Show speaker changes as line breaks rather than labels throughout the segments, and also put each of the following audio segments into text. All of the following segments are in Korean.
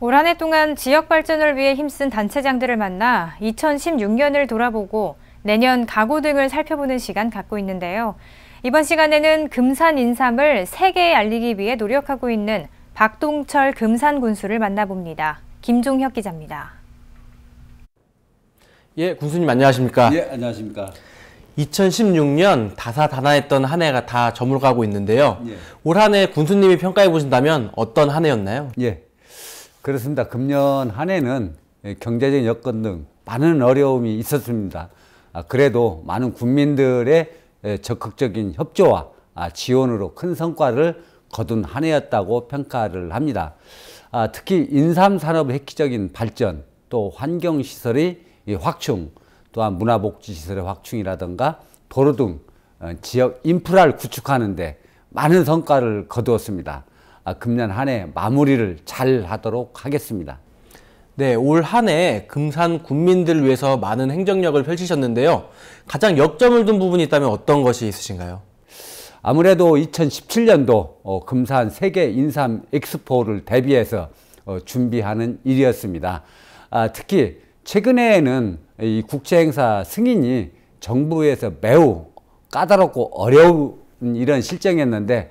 올 한 해 동안 지역 발전을 위해 힘쓴 단체장들을 만나 2016년을 돌아보고 내년 가구 등을 살펴보는 시간 갖고 있는데요. 이번 시간에는 금산 인삼을 세계에 알리기 위해 노력하고 있는 박동철 금산 군수를 만나봅니다. 김종혁 기자입니다. 예, 군수님 안녕하십니까? 예,
안녕하십니까?
2016년 다사다난했던 한 해가 다 저물가고
있는데요. 예. 올한 해 군수님이 평가해 보신다면 어떤 한 해였나요? 예. 그렇습니다. 금년 한 해는 경제적 여건 등 많은 어려움이 있었습니다. 아, 그래도 많은 국민들의 적극적인 협조와 아, 지원으로 큰 성과를 거둔 한 해였다고 평가를 합니다. 아, 특히 인삼산업의 획기적인 발전, 또 환경시설의 확충, 또한 문화복지시설의 확충이라든가 도로 등 어, 지역 인프라를 구축하는데 많은 성과를 거두었습니다. 아, 금년 한 해 마무리를 잘 하도록 하겠습니다. 네, 올 한해 금산 군민들을 위해서 많은 행정력을 펼치셨는데요. 가장 역점을 둔 부분이 있다면 어떤 것이 있으신가요? 아무래도 2017년도 어, 금산 세계 인삼 엑스포를 대비해서 어, 준비하는 일이었습니다. 아, 특히 최근에는 이 국제 행사 승인이 정부에서 매우 까다롭고 어려운 이런 실정이었는데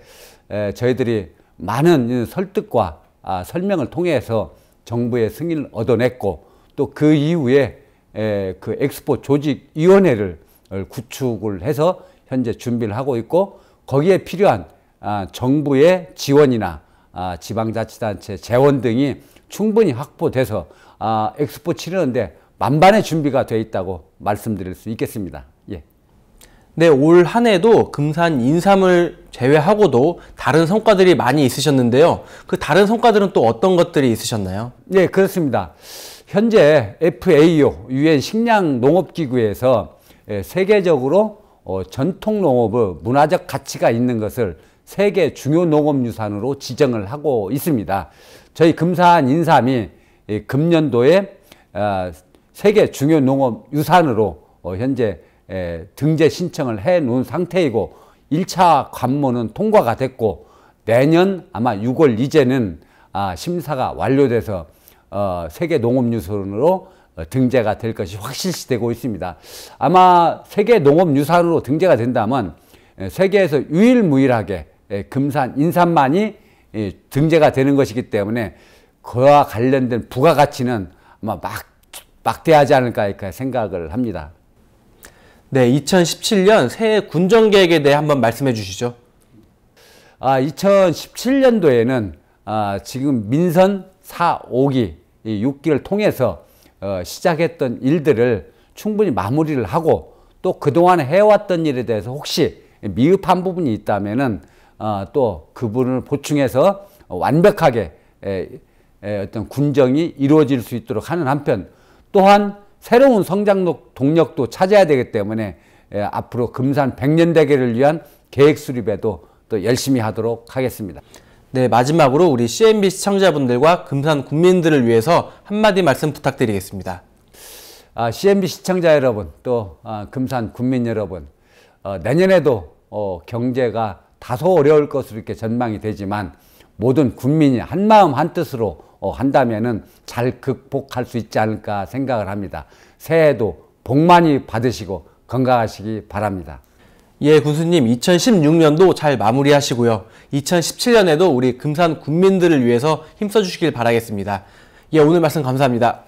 저희들이 많은 설득과 아, 설명을 통해서 정부의 승인을 얻어냈고 또 그 이후에 에, 그 엑스포 조직위원회를 구축을 해서 현재 준비를 하고 있고 거기에 필요한 아, 정부의 지원이나 아, 지방자치단체 재원 등이 충분히 확보돼서 아, 엑스포 치르는데 만반의 준비가 되어 있다고 말씀드릴 수 있겠습니다. 근올한 네, 해도 금산 인삼을 제외하고도 다른 성과들이 많이 있으셨는데요. 그 다른 성과들은 또 어떤 것들이 있으셨나요? 네, 그렇습니다. 현재 FAO, 유엔 식량 농업기구에서 예, 세계적으로 어, 전통 농업의 문화적 가치가 있는 것을 세계 중요 농업유산으로 지정을 하고 있습니다. 저희 금산 인삼이 예, 금년도에 아, 세계 중요 농업유산으로 어, 현재 예, 등재 신청을 해 놓은 상태이고 1차 관문은 통과가 됐고 내년 아마 6월 이제는 아, 심사가 완료돼서 어, 세계농업유산으로 어, 등재가 될 것이 확실시 되고 있습니다. 아마 세계농업유산으로 등재가 된다면 예, 세계에서 유일무일하게 예, 금산, 인산만이 등재가 되는 것이기 때문에 그와 관련된 부가가치는 아마 막, 막대하지 않을까 생각을 합니다. 네, 2017년 새해 군정 계획에 대해 한번 말씀해 주시죠. 아, 2017년도에는 아, 지금 민선 4, 5기, 6기를 통해서 어, 시작했던 일들을 충분히 마무리를 하고 또 그동안 해왔던 일에 대해서 혹시 미흡한 부분이 있다면은 아, 또 그분을 보충해서 완벽하게 에, 에, 어떤 군정이 이루어질 수 있도록 하는 한편 또한 새로운 성장 동력도 찾아야 되기 때문에 예, 앞으로 금산 백년 대계를 위한 계획 수립에도 또 열심히 하도록 하겠습니다. 네, 마지막으로 우리 CNB 시청자분들과 금산 국민들을 위해서 한마디 말씀 부탁드리겠습니다. 아, CNB 시청자 여러분, 또 아, 금산 국민 여러분, 어, 내년에도 어, 경제가 다소 어려울 것으로 이렇게 전망이 되지만 모든 국민이 한마음 한뜻으로 어, 한다면은 잘 극복할 수 있지 않을까 생각을 합니다. 새해에도 복 많이 받으시고 건강하시기 바랍니다. 예, 군수님, 2016년도 잘
마무리하시고요. 2017년에도 우리 금산 군민들을 위해서 힘써주시길 바라겠습니다. 예, 오늘 말씀 감사합니다.